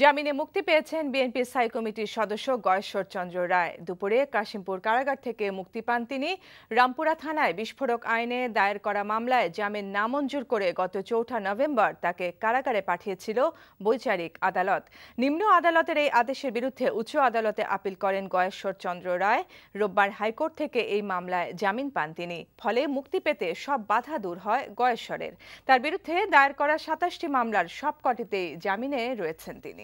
জামিনে মুক্তি পেয়েছেন বিএনপি স্থায়ী কমিটির সদস্য গয়েশ্বর চন্দ্র রায় দুপুরে কাশিমপুর কারাগার থেকে মুক্তি পান তিনি রামপুরা থানায় বিস্ফোরক আইনে দায়ের করা মামলায় জামিন নামঞ্জুর করে গত চৌঠা নভেম্বর তাকে কারাগারে পাঠিয়েছিল বৈচারিক আদালত নিম্ন আদালতের এই আদেশের বিরুদ্ধে উচ্চ আদালতে আপিল করেন গয়েশ্বর চন্দ্র রায় রোববার হাইকোর্ট থেকে এই মামলায় জামিন পান তিনি ফলে মুক্তি পেতে সব বাধা দূর হয় গয়েশ্বরের তার বিরুদ্ধে দায়ের করা সাতাশটি মামলার সবকটিতেই জামিনে রয়েছেন তিনি